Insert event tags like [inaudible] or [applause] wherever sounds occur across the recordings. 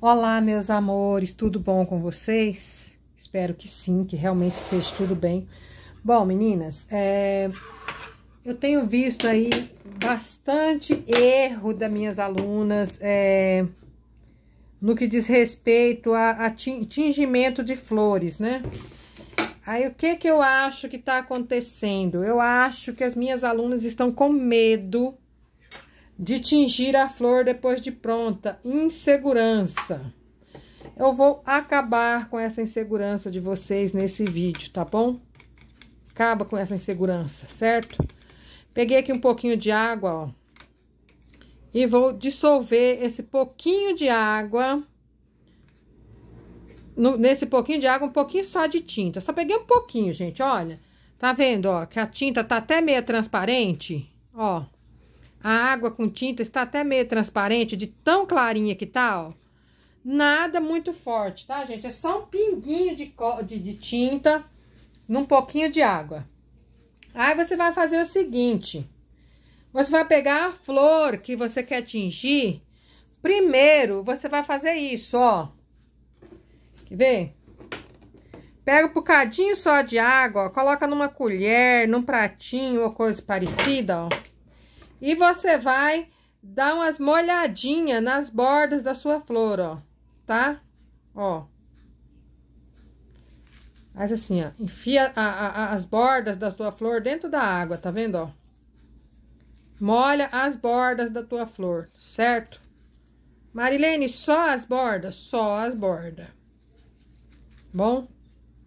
Olá, meus amores, tudo bom com vocês? Espero que sim, que realmente seja tudo bem. Bom, meninas, é... eu tenho visto aí bastante erro das minhas alunas é... no que diz respeito a, a tingimento de flores, né? Aí, o que que eu acho que está acontecendo? Eu acho que as minhas alunas estão com medo de tingir a flor depois de pronta. Insegurança. Eu vou acabar com essa insegurança de vocês nesse vídeo, tá bom? Acaba com essa insegurança, certo? Peguei aqui um pouquinho de água, ó. E vou dissolver esse pouquinho de água. No, nesse pouquinho de água, um pouquinho só de tinta. Só peguei um pouquinho, gente, olha. Tá vendo, ó, que a tinta tá até meio transparente, ó. A água com tinta está até meio transparente, de tão clarinha que tá, ó. Nada muito forte, tá, gente? É só um pinguinho de, de, de tinta num pouquinho de água. Aí você vai fazer o seguinte. Você vai pegar a flor que você quer tingir. Primeiro, você vai fazer isso, ó. Quer ver? Pega um bocadinho só de água, ó, coloca numa colher, num pratinho ou coisa parecida, ó. E você vai dar umas molhadinhas nas bordas da sua flor, ó, tá? Ó. Faz assim, ó. Enfia a, a, as bordas da tua flor dentro da água, tá vendo, ó? Molha as bordas da tua flor, certo? Marilene, só as bordas? Só as bordas. Bom?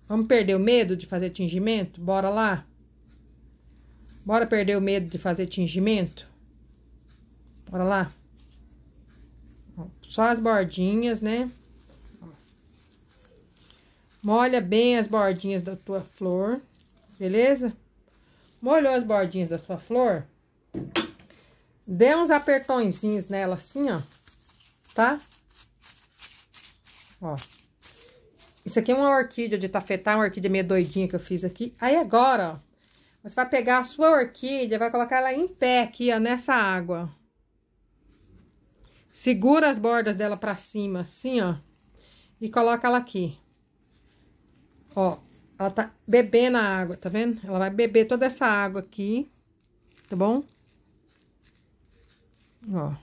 Vamos perder o medo de fazer tingimento? Bora lá? Bora perder o medo de fazer tingimento? Bora lá. Só as bordinhas, né? Molha bem as bordinhas da tua flor, beleza? Molhou as bordinhas da sua flor. Dê uns apertõezinhos nela assim, ó. Tá? Ó. Isso aqui é uma orquídea de tafetá, uma orquídea meio doidinha que eu fiz aqui. Aí agora, ó. Você vai pegar a sua orquídea, vai colocar ela em pé aqui, ó, nessa água. Segura as bordas dela pra cima, assim, ó. E coloca ela aqui. Ó, ela tá bebendo a água, tá vendo? Ela vai beber toda essa água aqui, tá bom? Ó.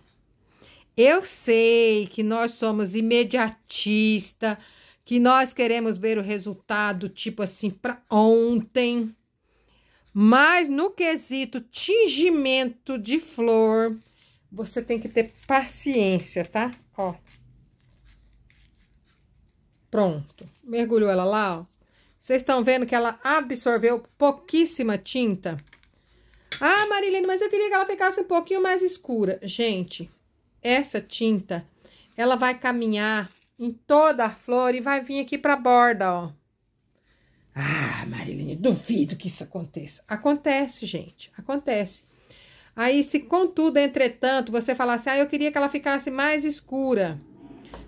Eu sei que nós somos imediatista, que nós queremos ver o resultado, tipo assim, pra ontem, mas no quesito tingimento de flor, você tem que ter paciência, tá? Ó. Pronto. Mergulhou ela lá, ó. Vocês estão vendo que ela absorveu pouquíssima tinta? Ah, Marilene, mas eu queria que ela ficasse um pouquinho mais escura. Gente, essa tinta, ela vai caminhar em toda a flor e vai vir aqui pra borda, ó. Ah, Marilene duvido que isso aconteça. Acontece, gente, acontece. Aí, se contudo, entretanto, você falar assim, ah, eu queria que ela ficasse mais escura.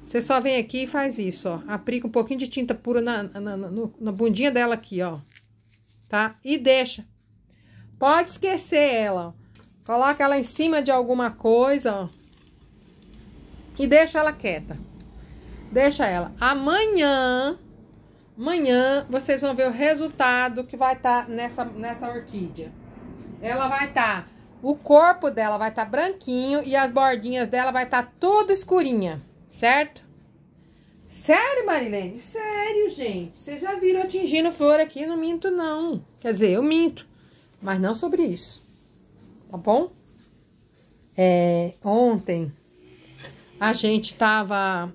Você só vem aqui e faz isso, ó. Aplica um pouquinho de tinta pura na, na, na, na bundinha dela aqui, ó. Tá? E deixa. Pode esquecer ela, ó. Coloca ela em cima de alguma coisa, ó. E deixa ela quieta. Deixa ela. Amanhã Amanhã vocês vão ver o resultado que vai estar tá nessa, nessa orquídea. Ela vai estar... Tá, o corpo dela vai estar tá branquinho e as bordinhas dela vai estar tá tudo escurinha, certo? Sério, Marilene? Sério, gente. Vocês já viram atingindo flor aqui? Não minto, não. Quer dizer, eu minto. Mas não sobre isso. Tá bom? É, ontem a gente tava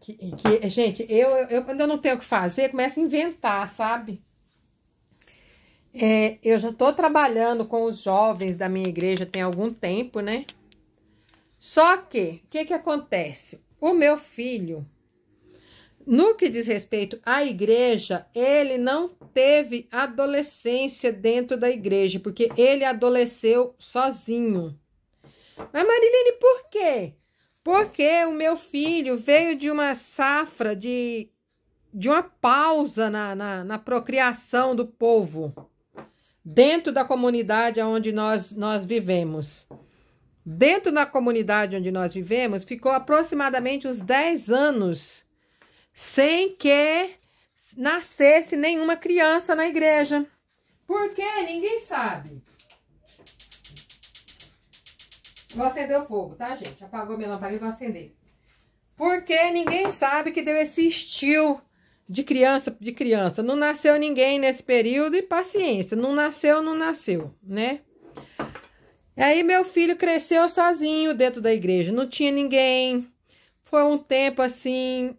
que, que, gente, eu, eu quando eu não tenho o que fazer, começo a inventar, sabe? É, eu já estou trabalhando com os jovens da minha igreja tem algum tempo, né? Só que, o que que acontece? O meu filho, no que diz respeito à igreja, ele não teve adolescência dentro da igreja, porque ele adolesceu sozinho. Mas Marilene, por quê? Porque o meu filho veio de uma safra de, de uma pausa na, na, na procriação do povo dentro da comunidade onde nós, nós vivemos. Dentro da comunidade onde nós vivemos, ficou aproximadamente uns 10 anos sem que nascesse nenhuma criança na igreja. Por quê? Ninguém sabe. Vou acender o fogo, tá, gente? Apagou minha lâmpada e vou acender. Porque ninguém sabe que deu esse estilo de criança, de criança. Não nasceu ninguém nesse período e paciência. Não nasceu, não nasceu, né? E aí meu filho cresceu sozinho dentro da igreja. Não tinha ninguém. Foi um tempo assim,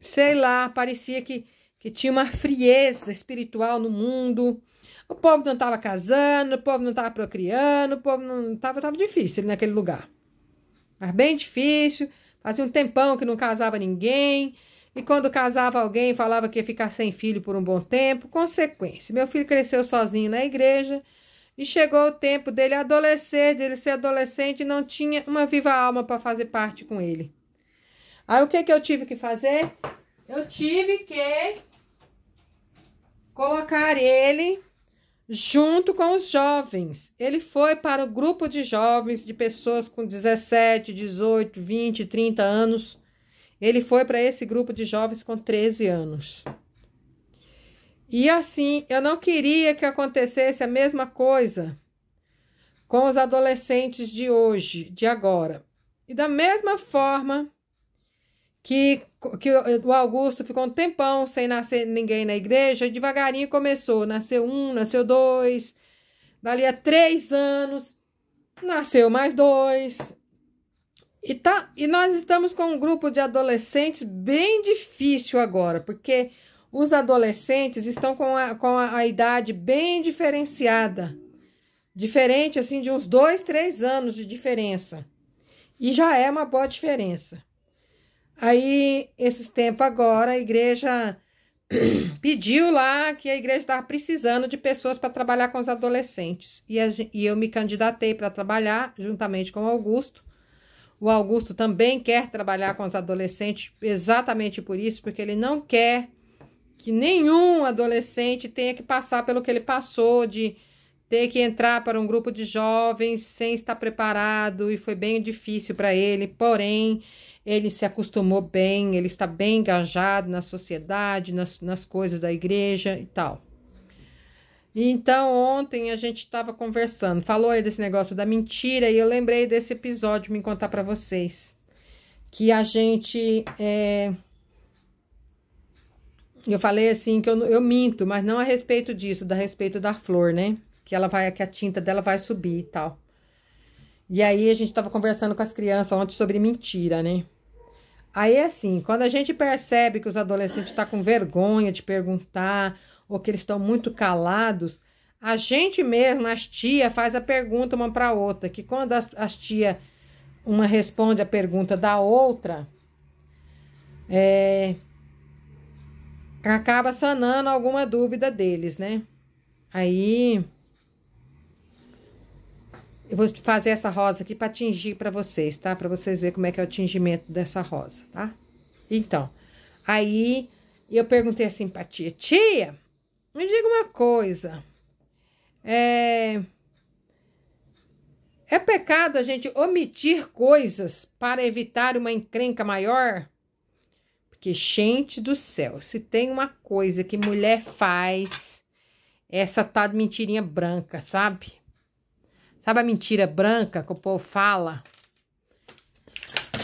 sei lá, parecia que, que tinha uma frieza espiritual no mundo. O povo não estava casando, o povo não estava procriando, o povo não estava tava difícil naquele lugar. Mas bem difícil. Fazia um tempão que não casava ninguém. E quando casava alguém, falava que ia ficar sem filho por um bom tempo. Consequência, meu filho cresceu sozinho na igreja e chegou o tempo dele adolescer, dele ser adolescente e não tinha uma viva alma para fazer parte com ele. Aí o que, que eu tive que fazer? Eu tive que colocar ele junto com os jovens. Ele foi para o grupo de jovens, de pessoas com 17, 18, 20, 30 anos. Ele foi para esse grupo de jovens com 13 anos. E assim, eu não queria que acontecesse a mesma coisa com os adolescentes de hoje, de agora. E da mesma forma que que o Augusto ficou um tempão sem nascer ninguém na igreja, e devagarinho começou. Nasceu um, nasceu dois, dali a três anos, nasceu mais dois. E, tá, e nós estamos com um grupo de adolescentes bem difícil agora, porque os adolescentes estão com a, com a, a idade bem diferenciada. Diferente, assim, de uns dois, três anos de diferença. E já é uma boa diferença. Aí, esses tempos agora, a igreja [clears throat] pediu lá que a igreja estava precisando de pessoas para trabalhar com os adolescentes. E, a, e eu me candidatei para trabalhar juntamente com o Augusto. O Augusto também quer trabalhar com os adolescentes, exatamente por isso, porque ele não quer que nenhum adolescente tenha que passar pelo que ele passou de ter que entrar para um grupo de jovens sem estar preparado e foi bem difícil para ele. Porém, ele se acostumou bem, ele está bem engajado na sociedade, nas, nas coisas da igreja e tal. E então, ontem a gente estava conversando, falou aí desse negócio da mentira, e eu lembrei desse episódio, me contar para vocês, que a gente... É, eu falei assim que eu, eu minto, mas não a respeito disso, da respeito da flor, né? Que ela vai, que a tinta dela vai subir e tal. E aí a gente estava conversando com as crianças ontem sobre mentira, né? Aí, assim, quando a gente percebe que os adolescentes estão tá com vergonha de perguntar ou que eles estão muito calados, a gente mesmo, as tia, faz a pergunta uma para outra. Que quando as, as tia uma responde a pergunta da outra, é, acaba sanando alguma dúvida deles, né? Aí eu vou fazer essa rosa aqui para tingir para vocês, tá? Para vocês verem como é que é o tingimento dessa rosa, tá? Então, aí eu perguntei assim pra tia, tia, me diga uma coisa, é... É pecado a gente omitir coisas para evitar uma encrenca maior? Porque, gente do céu, se tem uma coisa que mulher faz, essa tá de mentirinha branca, sabe? Sabe a mentira branca que o povo fala?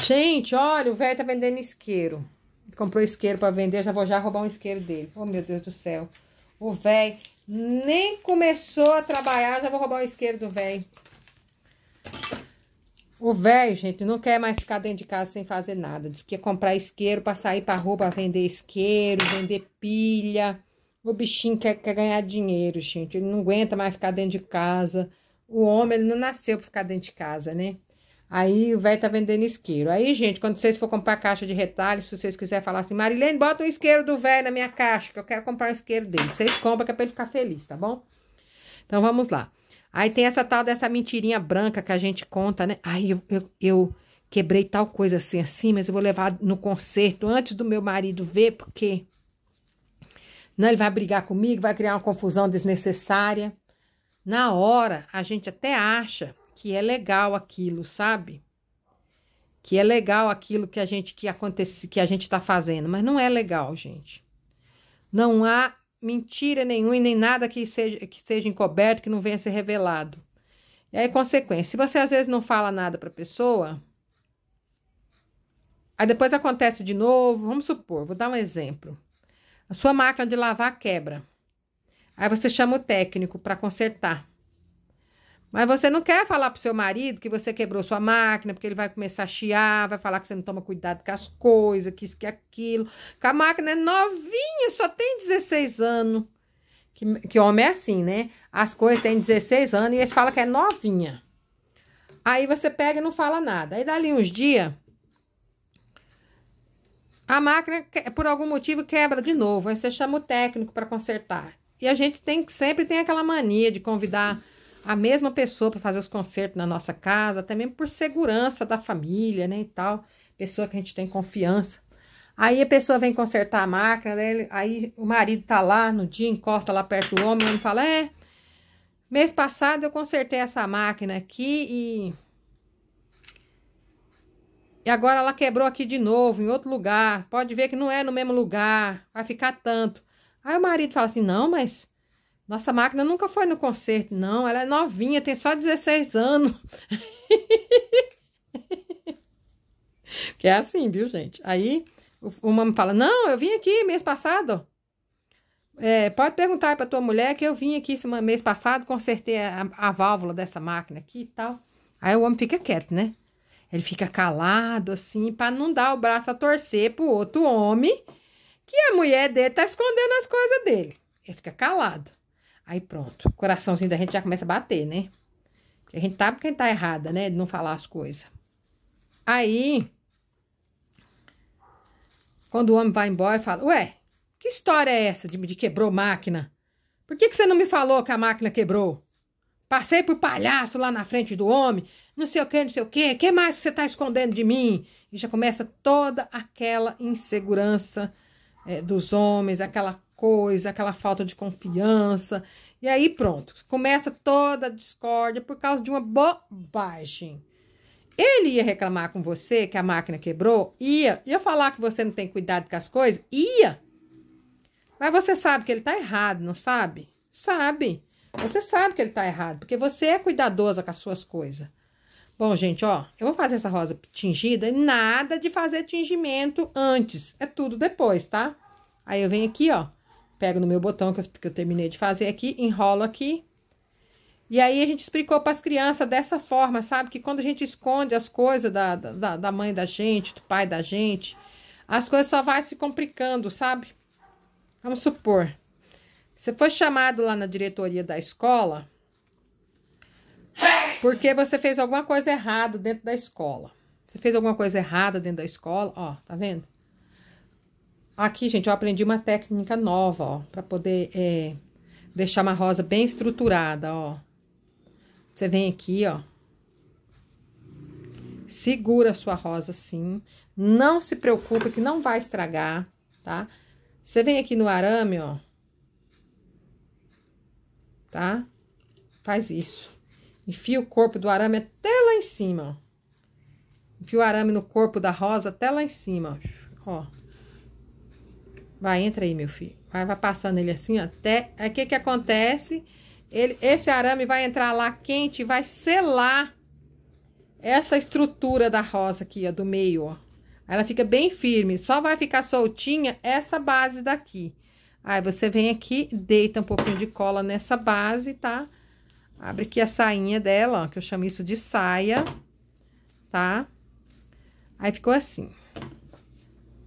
Gente, olha, o velho tá vendendo isqueiro. Comprou isqueiro para vender, já vou já roubar um isqueiro dele. Oh, meu Deus do céu. O velho nem começou a trabalhar, já vou roubar o isqueiro do velho. O velho, gente, não quer mais ficar dentro de casa sem fazer nada. Diz que ia comprar isqueiro para sair para rua pra vender isqueiro, vender pilha. O bichinho quer, quer ganhar dinheiro, gente. Ele não aguenta mais ficar dentro de casa. O homem ele não nasceu pra ficar dentro de casa, né? Aí o velho tá vendendo isqueiro. Aí, gente, quando vocês for comprar caixa de retalho, se vocês quiserem falar assim, Marilene, bota um isqueiro do velho na minha caixa, que eu quero comprar um isqueiro dele. Vocês compram, que é pra ele ficar feliz, tá bom? Então, vamos lá. Aí tem essa tal dessa mentirinha branca que a gente conta, né? Aí eu, eu, eu quebrei tal coisa assim, assim, mas eu vou levar no concerto antes do meu marido ver, porque... Não, né, ele vai brigar comigo, vai criar uma confusão desnecessária. Na hora, a gente até acha que é legal aquilo, sabe? Que é legal aquilo que a gente que acontece, que a gente está fazendo, mas não é legal, gente. Não há mentira nenhuma e nem nada que seja que seja encoberto que não venha a ser revelado. E aí consequência, se você às vezes não fala nada para a pessoa, aí depois acontece de novo, vamos supor, vou dar um exemplo. A sua máquina de lavar quebra. Aí você chama o técnico para consertar. Mas você não quer falar pro seu marido que você quebrou sua máquina, porque ele vai começar a chiar, vai falar que você não toma cuidado com as coisas, que isso, que aquilo. Que a máquina é novinha, só tem 16 anos. Que, que homem é assim, né? As coisas têm 16 anos e eles falam que é novinha. Aí você pega e não fala nada. Aí dali uns dias, a máquina, por algum motivo, quebra de novo. Aí você chama o técnico para consertar. E a gente tem sempre tem aquela mania de convidar a mesma pessoa para fazer os concertos na nossa casa, até mesmo por segurança da família, né, e tal, pessoa que a gente tem confiança. Aí a pessoa vem consertar a máquina, né, aí o marido tá lá no dia, encosta lá perto do homem, ele fala: "É, mês passado eu consertei essa máquina aqui e e agora ela quebrou aqui de novo, em outro lugar. Pode ver que não é no mesmo lugar, vai ficar tanto. Aí o marido fala assim: não, mas nossa máquina nunca foi no concerto, não. Ela é novinha, tem só 16 anos. [laughs] que é assim, viu, gente? Aí o, o fala: não, eu vim aqui mês passado. É, pode perguntar para tua mulher que eu vim aqui esse mês passado, consertei a, a válvula dessa máquina aqui e tal. Aí o homem fica quieto, né? Ele fica calado, assim, para não dar o braço a torcer pro outro homem que a mulher dele tá escondendo as coisas dele. Ele fica calado. Aí pronto, o coraçãozinho da gente já começa a bater, né? Porque a gente sabe tá, quem tá errada, né? De não falar as coisas. Aí, quando o homem vai embora, fala, ué, que história é essa de, de quebrou máquina? Por que, que você não me falou que a máquina quebrou? Passei por palhaço lá na frente do homem, não sei o que, não sei o que, que mais você tá escondendo de mim? E já começa toda aquela insegurança é, dos homens, aquela coisa, aquela falta de confiança. E aí pronto, começa toda a discórdia por causa de uma bobagem. Ele ia reclamar com você que a máquina quebrou? Ia. Ia falar que você não tem cuidado com as coisas? Ia. Mas você sabe que ele tá errado, não sabe? Sabe. Você sabe que ele tá errado, porque você é cuidadosa com as suas coisas. Bom, gente, ó, eu vou fazer essa rosa tingida e nada de fazer tingimento antes, é tudo depois, tá? Aí eu venho aqui, ó, pego no meu botão que eu, que eu terminei de fazer aqui, enrolo aqui. E aí a gente explicou para as crianças dessa forma, sabe? Que quando a gente esconde as coisas da, da, da mãe da gente, do pai da gente, as coisas só vai se complicando, sabe? Vamos supor, você foi chamado lá na diretoria da escola... Porque você fez alguma coisa errada dentro da escola. Você fez alguma coisa errada dentro da escola, ó, tá vendo? Aqui, gente, eu aprendi uma técnica nova, ó, pra poder é, deixar uma rosa bem estruturada, ó. Você vem aqui, ó. Segura a sua rosa assim. Não se preocupe que não vai estragar, tá? Você vem aqui no arame, ó. Tá? Faz isso. Enfia o corpo do arame até lá em cima, ó. Enfia o arame no corpo da rosa até lá em cima, ó. Vai, entra aí, meu filho. Vai, vai passando ele assim, ó, até... Aí, o que que acontece? Ele, esse arame vai entrar lá quente e vai selar essa estrutura da rosa aqui, ó, do meio, ó. Ela fica bem firme, só vai ficar soltinha essa base daqui. Aí, você vem aqui, deita um pouquinho de cola nessa base, tá? Tá? Abre aqui a sainha dela, ó, que eu chamo isso de saia, tá? Aí ficou assim.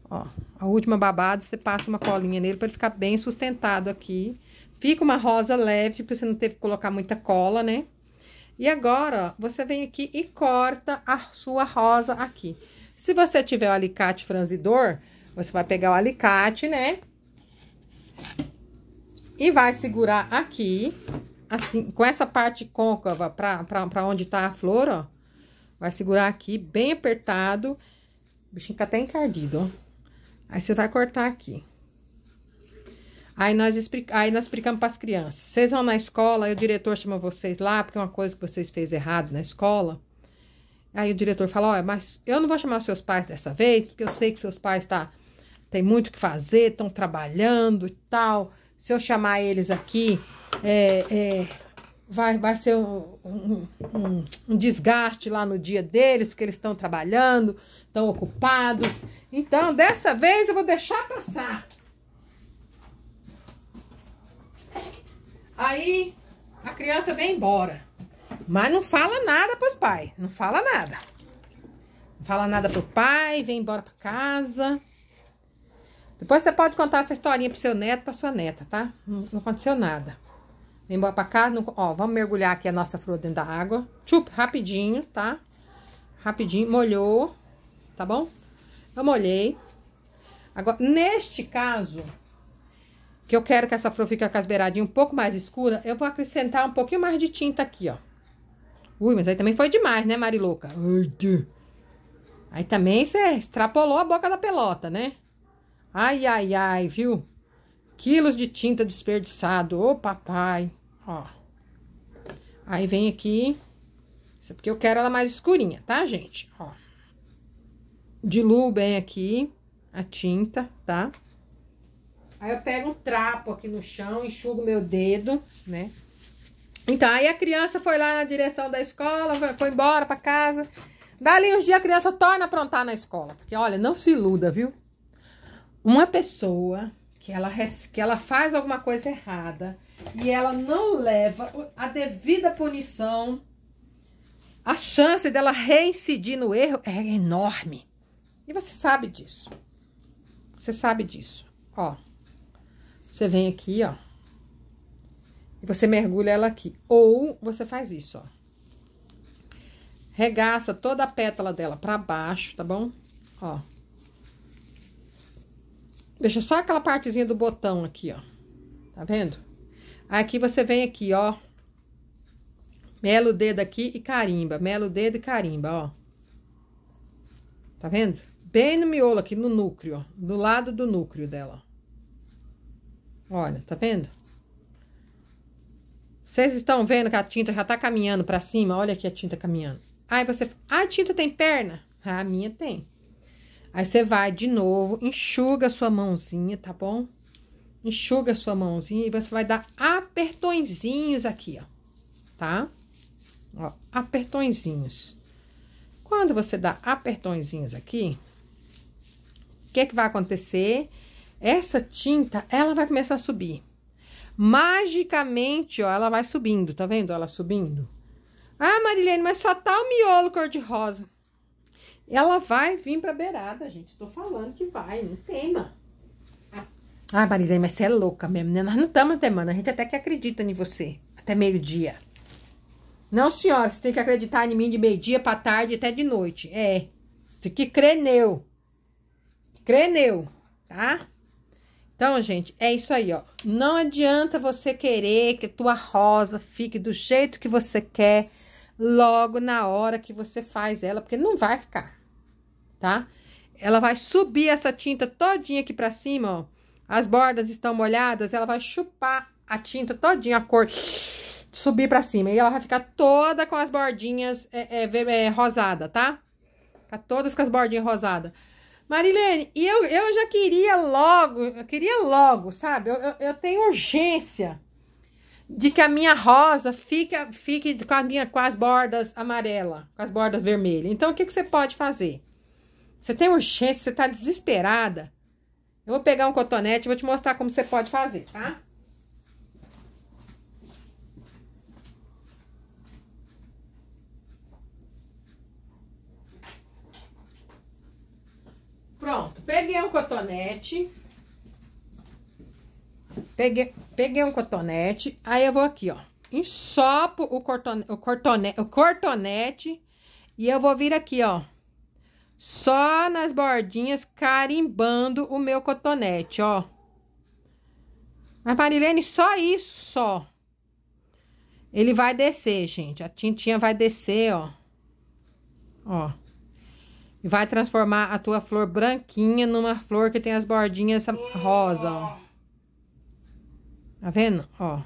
Ó, a última babada, você passa uma colinha nele para ele ficar bem sustentado aqui. Fica uma rosa leve, porque você não teve que colocar muita cola, né? E agora, ó, você vem aqui e corta a sua rosa aqui. Se você tiver o alicate franzidor, você vai pegar o alicate, né? E vai segurar aqui, assim, com essa parte côncava pra, pra, pra onde tá a flor, ó. Vai segurar aqui, bem apertado. O bichinho fica até encardido, ó. Aí você vai cortar aqui. Aí nós, explica... Aí nós explicamos para as crianças. Vocês vão na escola, aí o diretor chama vocês lá, porque é uma coisa que vocês fez errado na escola. Aí o diretor fala, olha, mas eu não vou chamar seus pais dessa vez, porque eu sei que seus pais tá... tem muito o que fazer, estão trabalhando e tal se eu chamar eles aqui, é, é, vai, vai ser um, um, um, desgaste lá no dia deles, que eles estão trabalhando, estão ocupados. Então, dessa vez eu vou deixar passar. Aí a criança vem embora. Mas não fala nada para os pais. Não fala nada. Não fala nada pro pai, vem embora para casa. Depois você pode contar essa historinha pro seu neto, pra sua neta, tá? Não, não aconteceu nada. Vem embora pra cá. Não, ó, vamos mergulhar aqui a nossa flor dentro da água. Tchup, rapidinho, tá? Rapidinho, molhou, tá bom? Eu molhei. Agora, neste caso, que eu quero que essa flor fique com as beiradinhas um pouco mais escura, eu vou acrescentar um pouquinho mais de tinta aqui, ó. Ui, mas aí também foi demais, né, Marilouca? Aí também você extrapolou a boca da pelota, né? Ai, ai, ai, viu? Quilos de tinta desperdiçado, ô papai. Ó. Aí vem aqui. Isso é porque eu quero ela mais escurinha, tá, gente? Ó. Diluo bem aqui a tinta, tá? Aí eu pego um trapo aqui no chão, enxugo meu dedo, né? Então, aí a criança foi lá na direção da escola, foi embora para casa. Dali uns dias a criança torna a aprontar na escola. Porque, olha, não se iluda, viu? uma pessoa que ela, que ela faz alguma coisa errada e ela não leva a devida punição, a chance dela reincidir no erro é enorme. E você sabe disso. Você sabe disso. Ó, você vem aqui, ó, e você mergulha ela aqui. Ou você faz isso, ó. Regaça toda a pétala dela para baixo, tá bom? Ó. Deixa só aquela partezinha do botão aqui, ó. Tá vendo? Aqui você vem aqui, ó. Melo o dedo aqui e carimba. Melo o dedo e carimba, ó. Tá vendo? Bem no miolo aqui, no núcleo, ó. Do lado do núcleo dela, ó. Olha, tá vendo? Vocês estão vendo que a tinta já tá caminhando pra cima? Olha aqui a tinta caminhando. Aí você... Ah, a tinta tem perna? Ah, a minha tem. Aí você vai de novo, enxuga sua mãozinha, tá bom? Enxuga sua mãozinha e você vai dar apertõezinhos aqui, ó, tá? Ó, apertõezinhos. Quando você dá apertõezinhos aqui, o que é que vai acontecer? Essa tinta, ela vai começar a subir. Magicamente, ó, ela vai subindo, tá vendo? Ela subindo. Ah, Marilene, mas só tá o miolo cor-de-rosa. Ela vai vir pra beirada, gente. Tô falando que vai, não tema. Ai, Marilene, mas você é louca mesmo, né? Nós não estamos temando, a gente até que acredita em você. Até meio-dia. Não, senhora, você tem que acreditar em mim de meio-dia pra tarde até de noite. É. você que creneu. Creneu, tá? Então, gente, é isso aí, ó. Não adianta você querer que tua rosa fique do jeito que você quer logo na hora que você faz ela, porque não vai ficar tá? Ela vai subir essa tinta todinha aqui pra cima, ó. As bordas estão molhadas, ela vai chupar a tinta todinha, a cor subir pra cima. E ela vai ficar toda com as bordinhas é, é, é rosada, tá? Fica todas com as bordinhas rosadas. Marilene, e eu, eu já queria logo, eu queria logo, sabe? Eu, eu, eu, tenho urgência de que a minha rosa fique, fique com, a minha, com as bordas amarela, com as bordas vermelhas. Então, o que, que você pode fazer? Você tem urgência, você tá desesperada. Eu vou pegar um cotonete e vou te mostrar como você pode fazer, tá? Pronto, peguei um cotonete. Peguei, peguei um cotonete, aí eu vou aqui, ó. Ensopo o, cortone, o, cortone, o cortonete e eu vou vir aqui, ó só nas bordinhas, carimbando o meu cotonete, ó. Mas, Marilene, só isso, só. Ele vai descer, gente. A tintinha vai descer, ó. Ó. E vai transformar a tua flor branquinha numa flor que tem as bordinhas rosa, ó. Tá vendo? Ó.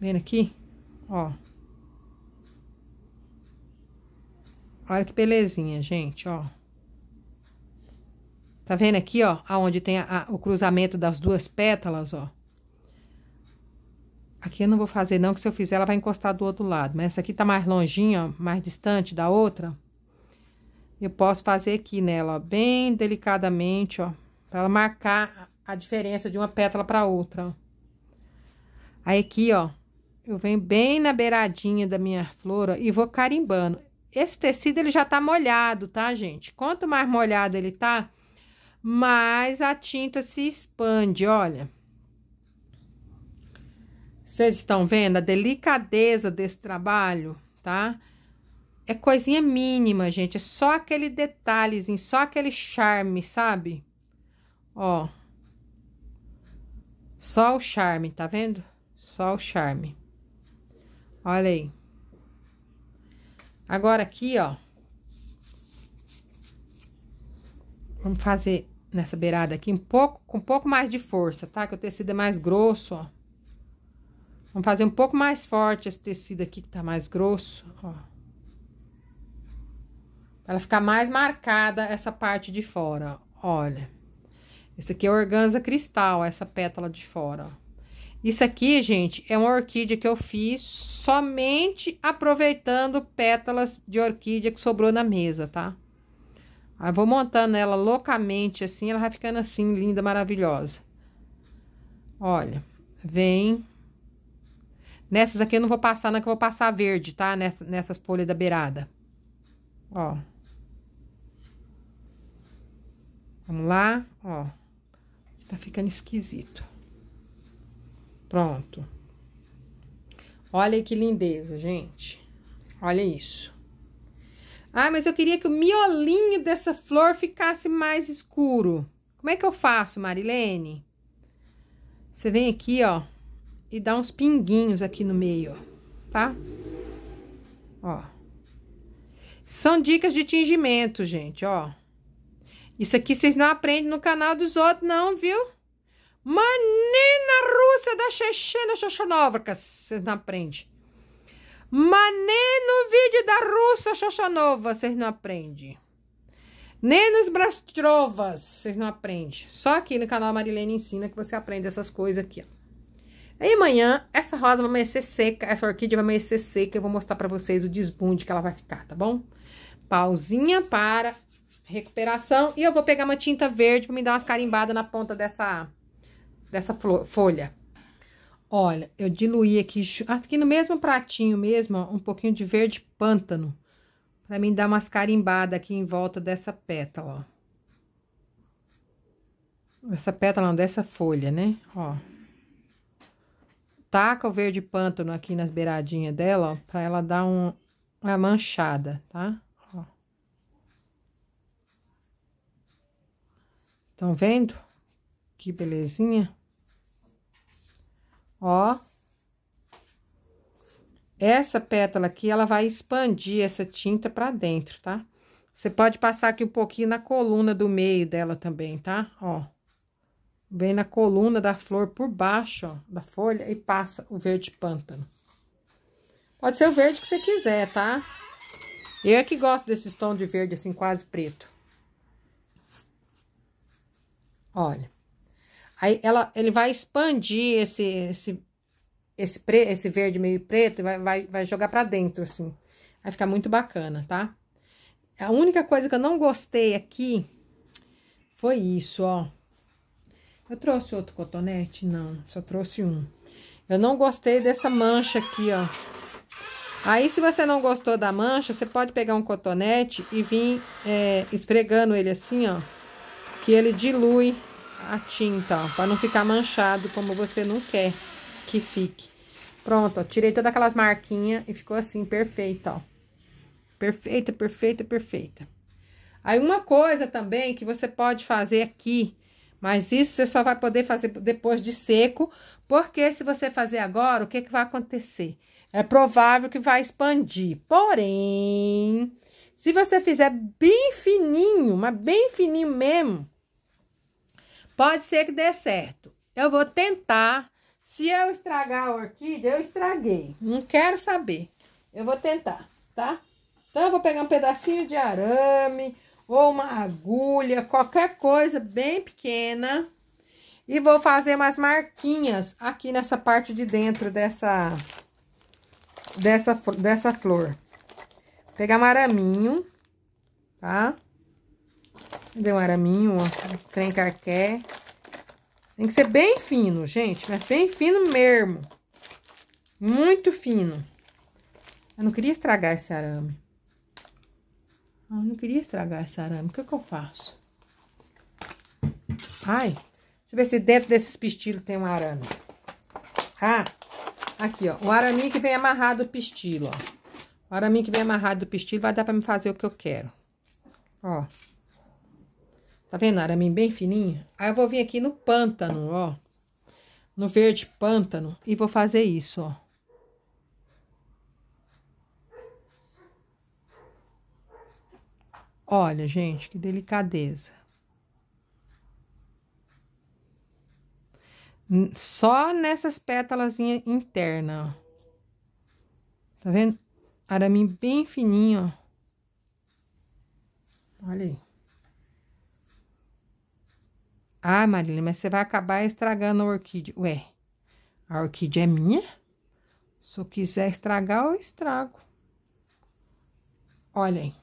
Vendo aqui? Ó. Olha que belezinha, gente, ó. Tá vendo aqui, ó, aonde tem a, a, o cruzamento das duas pétalas, ó. Aqui eu não vou fazer não, que se eu fizer ela vai encostar do outro lado. Mas essa aqui tá mais longinha, mais distante da outra. Eu posso fazer aqui nela, ó, bem delicadamente, ó. Pra ela marcar a diferença de uma pétala pra outra, ó. Aí aqui, ó, eu venho bem na beiradinha da minha flor ó, e vou carimbando. Esse tecido ele já tá molhado, tá, gente? Quanto mais molhado ele tá, mais a tinta se expande, olha. Vocês estão vendo a delicadeza desse trabalho, tá? É coisinha mínima, gente, é só aquele detalhezinho, só aquele charme, sabe? Ó. Só o charme, tá vendo? Só o charme. Olha aí. Agora, aqui, ó. Vamos fazer nessa beirada aqui um pouco, com um pouco mais de força, tá? Que o tecido é mais grosso, ó. Vamos fazer um pouco mais forte esse tecido aqui, que tá mais grosso, ó. Pra ela ficar mais marcada essa parte de fora, ó. Olha. Esse aqui é organza cristal, essa pétala de fora, ó. Isso aqui, gente, é uma orquídea que eu fiz somente aproveitando pétalas de orquídea que sobrou na mesa, tá? Aí vou montando ela loucamente assim, ela vai ficando assim, linda, maravilhosa. Olha, vem... Nessas aqui eu não vou passar, não, que eu vou passar verde, tá? Nessa, nessas folhas da beirada. Ó. Vamos lá, ó. Tá ficando esquisito. Pronto. Olha que lindeza, gente. Olha isso. Ah, mas eu queria que o miolinho dessa flor ficasse mais escuro. Como é que eu faço, Marilene? Você vem aqui, ó, e dá uns pinguinhos aqui no meio, ó, tá? Ó. São dicas de tingimento, gente, ó. Isso aqui vocês não aprendem no canal dos outros, não, viu? Manina Rússia da Chechena Xoxanóvica, vocês não aprendem. Mané no vídeo da Russa Xoxanova, vocês não aprendem. Nem nos Brastrovas, vocês não aprendem. Só aqui no canal Marilene Ensina que você aprende essas coisas aqui, ó. E amanhã, essa rosa vai amanhecer seca, essa orquídea vai amanhecer seca. Eu vou mostrar pra vocês o desbunde que ela vai ficar, tá bom? Pausinha para recuperação. E eu vou pegar uma tinta verde pra me dar umas carimbadas na ponta dessa dessa folha. Olha, eu diluí aqui, aqui no mesmo pratinho mesmo, ó, um pouquinho de verde pântano. Pra mim dar umas carimbadas aqui em volta dessa pétala, ó. Essa pétala não, dessa folha, né? Ó. Taca o verde pântano aqui nas beiradinhas dela, ó, pra ela dar um, uma manchada, tá? Ó. Estão vendo? Que belezinha. Ó. Essa pétala aqui, ela vai expandir essa tinta pra dentro, tá? Você pode passar aqui um pouquinho na coluna do meio dela também, tá? Ó. Vem na coluna da flor por baixo, ó, da folha e passa o verde pântano. Pode ser o verde que você quiser, tá? Eu é que gosto desse tom de verde, assim, quase preto. Olha. Aí ela, ele vai expandir esse, esse, esse, pre, esse verde meio preto e vai, vai, vai jogar para dentro, assim. Vai ficar muito bacana, tá? A única coisa que eu não gostei aqui foi isso, ó. Eu trouxe outro cotonete? Não, só trouxe um. Eu não gostei dessa mancha aqui, ó. Aí, se você não gostou da mancha, você pode pegar um cotonete e vir é, esfregando ele assim, ó. Que ele dilui a tinta, ó, para não ficar manchado como você não quer que fique. Pronto, ó, tirei toda aquela marquinha e ficou assim, perfeita, ó. Perfeita, perfeita, perfeita. Aí, uma coisa também que você pode fazer aqui, mas isso você só vai poder fazer depois de seco, porque se você fazer agora, o que, que vai acontecer? É provável que vai expandir, porém... Se você fizer bem fininho, mas bem fininho mesmo, Pode ser que dê certo. Eu vou tentar. Se eu estragar a orquídea, eu estraguei. Não quero saber. Eu vou tentar, tá? Então, eu vou pegar um pedacinho de arame ou uma agulha, qualquer coisa bem pequena. E vou fazer umas marquinhas aqui nessa parte de dentro dessa, dessa, dessa flor. Vou pegar um araminho, tá? Deu um araminho, um trem carqué. Tem que ser bem fino, gente, mas bem fino mesmo. Muito fino. Eu não queria estragar esse arame. Ah, eu não queria estragar esse arame. O que, é que eu faço? Ai, deixa eu ver se dentro desses pistilos tem um arame. Ah, aqui, ó. O arame que vem amarrado do pistilo, ó. O arame que vem amarrado do pistilo vai dar pra me fazer o que eu quero. Ó. Tá vendo? Araminho bem fininho. Aí eu vou vir aqui no pântano, ó. No verde pântano. E vou fazer isso, ó. Olha, gente, que delicadeza. Só nessas pétalas internas, ó. Tá vendo? Araminho bem fininho, ó. Olha aí. Ah, Marília, mas você vai acabar estragando a orquídea. Ué, a orquídea é minha? Se eu quiser estragar, eu estrago. Olhem.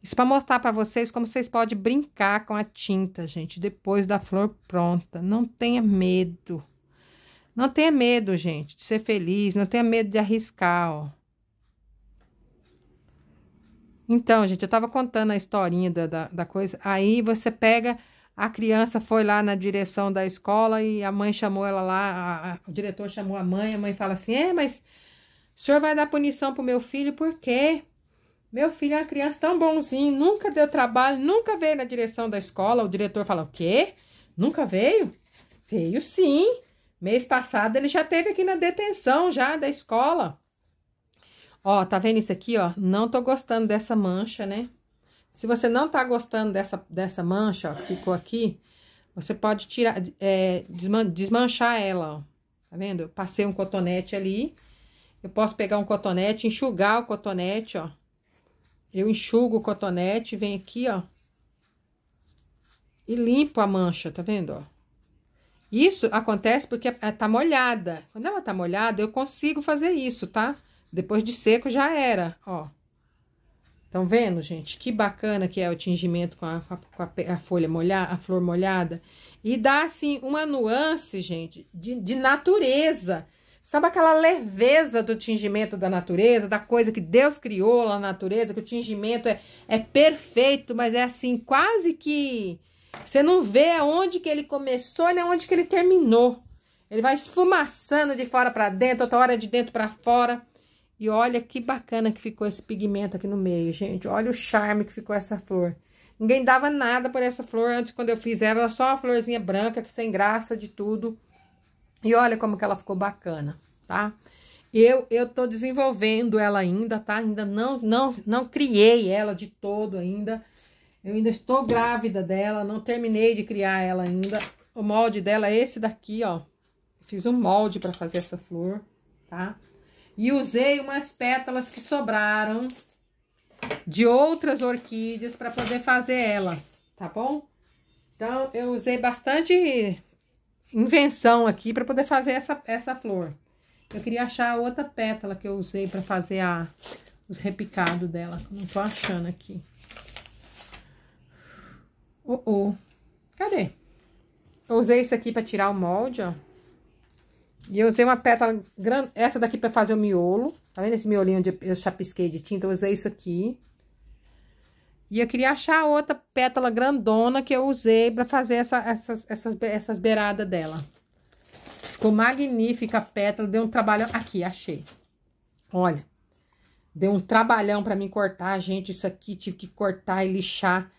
Isso para mostrar para vocês como vocês podem brincar com a tinta, gente, depois da flor pronta. Não tenha medo. Não tenha medo, gente, de ser feliz. Não tenha medo de arriscar, ó. Então, gente, eu tava contando a historinha da, da, da coisa. Aí você pega a criança foi lá na direção da escola e a mãe chamou ela lá, a, a, o diretor chamou a mãe, a mãe fala assim: "É, mas o senhor vai dar punição pro meu filho por quê? Meu filho é uma criança tão bonzinho, nunca deu trabalho, nunca veio na direção da escola". O diretor fala: "O quê? Nunca veio?" "Veio sim. Mês passado ele já teve aqui na detenção já da escola". Ó, tá vendo isso aqui, ó? Não tô gostando dessa mancha, né? Se você não tá gostando dessa, dessa mancha, ó, que ficou aqui, você pode tirar, é, desmanchar ela, ó. Tá vendo? Eu passei um cotonete ali. Eu posso pegar um cotonete, enxugar o cotonete, ó. Eu enxugo o cotonete, vem aqui, ó. E limpo a mancha, tá vendo, ó? Isso acontece porque é, tá molhada. Quando ela tá molhada, eu consigo fazer isso, tá? Depois de seco já era, ó. Estão vendo, gente? Que bacana que é o tingimento com a, com a, a folha molhada, a flor molhada. E dá, assim, uma nuance, gente, de, de natureza. Sabe aquela leveza do tingimento da natureza, da coisa que Deus criou lá na natureza, que o tingimento é, é perfeito, mas é assim, quase que... Você não vê aonde que ele começou nem aonde que ele terminou. Ele vai esfumaçando de fora para dentro, outra hora de dentro para fora. E olha que bacana que ficou esse pigmento aqui no meio, gente. Olha o charme que ficou essa flor. Ninguém dava nada por essa flor antes, quando eu fiz ela, era só uma florzinha branca, que sem graça de tudo. E olha como que ela ficou bacana, tá? Eu, eu tô desenvolvendo ela ainda, tá? Ainda não, não, não criei ela de todo ainda. Eu ainda estou grávida dela, não terminei de criar ela ainda. O molde dela é esse daqui, ó. Fiz um molde para fazer essa flor, tá? E usei umas pétalas que sobraram de outras orquídeas para poder fazer ela, tá bom? Então, eu usei bastante invenção aqui para poder fazer essa, essa flor. Eu queria achar outra pétala que eu usei para fazer a, os repicados dela. Não tô achando aqui. Oh, oh. Cadê? Eu usei isso aqui para tirar o molde, ó. E eu usei uma pétala grande, essa daqui pra fazer o miolo. Tá vendo esse miolinho onde eu chapisquei de tinta? Eu usei isso aqui. E eu queria achar outra pétala grandona que eu usei pra fazer essa, essas, essas, essas beiradas dela. Ficou magnífica a pétala, deu um trabalhão. Aqui, achei. Olha, deu um trabalhão pra mim cortar, gente, isso aqui. Tive que cortar e lixar.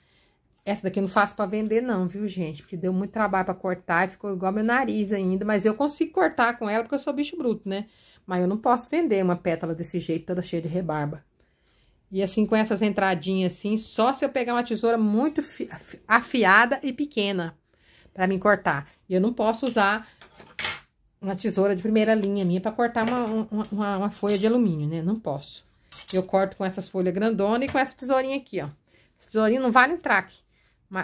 Essa daqui eu não faço pra vender não, viu, gente? Porque deu muito trabalho pra cortar e ficou igual meu nariz ainda. Mas eu consigo cortar com ela porque eu sou bicho bruto, né? Mas eu não posso vender uma pétala desse jeito, toda cheia de rebarba. E assim, com essas entradinhas assim, só se eu pegar uma tesoura muito afiada e pequena pra me cortar. E eu não posso usar uma tesoura de primeira linha minha pra cortar uma, uma, uma folha de alumínio, né? Não posso. Eu corto com essas folhas grandonas e com essa tesourinha aqui, ó. Tesourinha não vale um traque.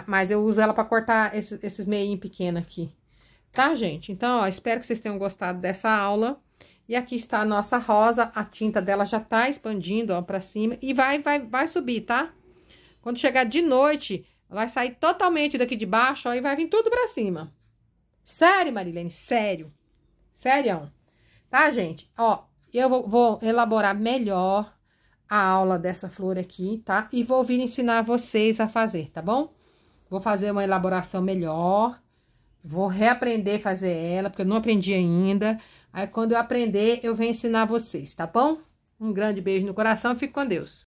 Mas eu uso ela para cortar esses, esses meinhos pequenos aqui. Tá, gente? Então, ó, espero que vocês tenham gostado dessa aula. E aqui está a nossa rosa, a tinta dela já tá expandindo, ó, pra cima. E vai, vai, vai subir, tá? Quando chegar de noite, vai sair totalmente daqui de baixo, ó, e vai vir tudo pra cima. Sério, Marilene, sério. Sério. Tá, gente? Ó, eu vou, vou elaborar melhor a aula dessa flor aqui, tá? E vou vir ensinar vocês a fazer, tá bom? Vou fazer uma elaboração melhor. Vou reaprender a fazer ela, porque eu não aprendi ainda. Aí, quando eu aprender, eu venho ensinar vocês, tá bom? Um grande beijo no coração e fique com Deus.